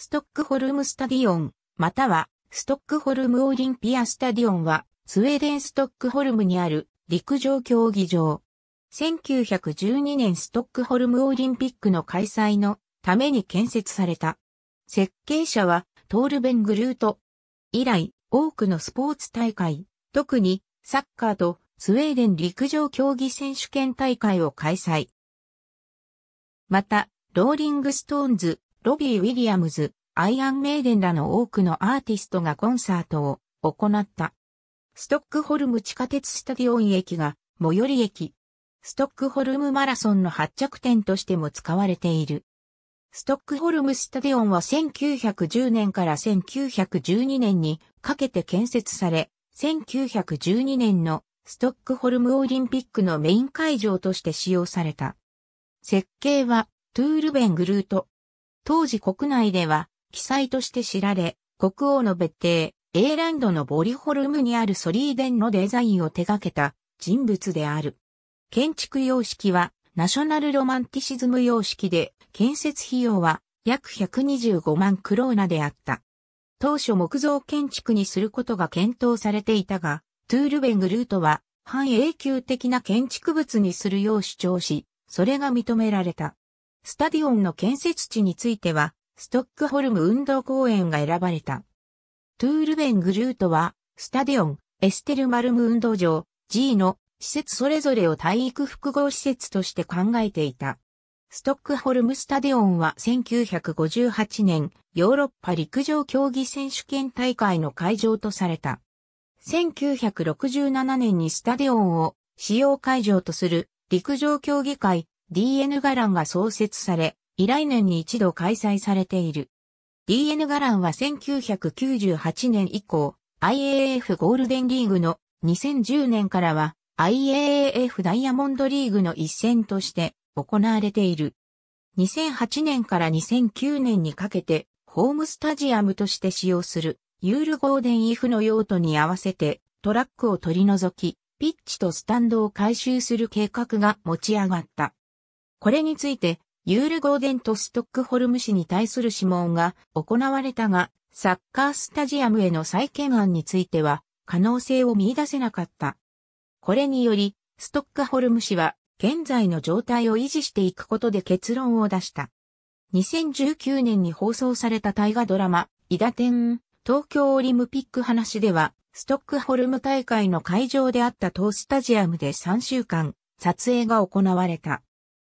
ストックホルムスタディオン、または、ストックホルムオリンピアスタディオンは、スウェーデンストックホルムにある陸上競技場。1912年ストックホルムオリンピックの開催のために建設された。設計者はトールベングルート。以来、多くのスポーツ大会、特にサッカーとスウェーデン陸上競技選手権大会を開催。また、ローリングストーンズ、ロビー・ウィリアムズ、アイアン・メイデンらの多くのアーティストがコンサートを行った。ストックホルム地下鉄スタディオン駅が最寄り駅。ストックホルムマラソンの発着点としても使われている。ストックホルムスタディオンは1910年から1912年にかけて建設され、1912年のストックホルムオリンピックのメイン会場として使用された。設計はトゥールベングルート、当時国内では、記載として知られ、国王の別邸、A ランドのボリホルムにあるソリーデンのデザインを手掛けた人物である。建築様式はナショナルロマンティシズム様式で建設費用は約125万クローナであった。当初木造建築にすることが検討されていたが、トゥールベングルートは半永久的な建築物にするよう主張し、それが認められた。スタディオンの建設地については、ストックホルム運動公園が選ばれた。トゥールベングルートは、スタディオン、エステルマルム運動場、G の施設それぞれを体育複合施設として考えていた。ストックホルムスタディオンは1958年ヨーロッパ陸上競技選手権大会の会場とされた。1967年にスタディオンを使用会場とする陸上競技会 DN ガランが創設され、以来年に一度開催されている。DN ガランは1998年以降、IAF ゴールデンリーグの2010年からは IAF ダイヤモンドリーグの一戦として行われている。2008年から2009年にかけてホームスタジアムとして使用するユールゴーデンイフの用途に合わせてトラックを取り除き、ピッチとスタンドを回収する計画が持ち上がった。これについて、ユール・ゴーデンとストックホルム市に対する諮問が行われたが、サッカースタジアムへの再建案については、可能性を見出せなかった。これにより、ストックホルム市は、現在の状態を維持していくことで結論を出した。2019年に放送された大河ドラマ、イダテン、東京オリムピック話では、ストックホルム大会の会場であった東スタジアムで3週間、撮影が行われた。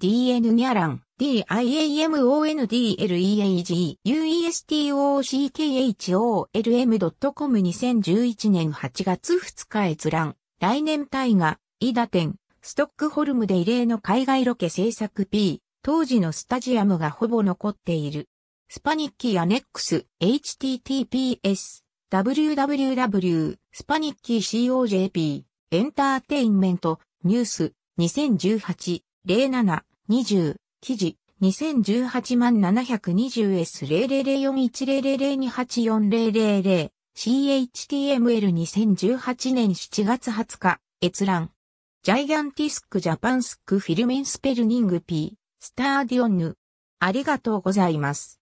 DN ニャラン、diamondleaguestocholm.com2011 年8月2日閲覧。来年大河、伊田店、ストックホルムで異例の海外ロケ制作 P、当時のスタジアムがほぼ残っている。スパニッキーアネックス、https、www、スパニッキー cojp、エンターテインメント、ニュース、2018、07、20、記事、2018万7 2 0 s 0 0 0 4 1 0 0 2 8 4 0 0 0 CHTML2018 年7月20日、閲覧。ジャイガンティスクジャパンスクフィルメンスペルニング P、スターディオンヌ。ありがとうございます。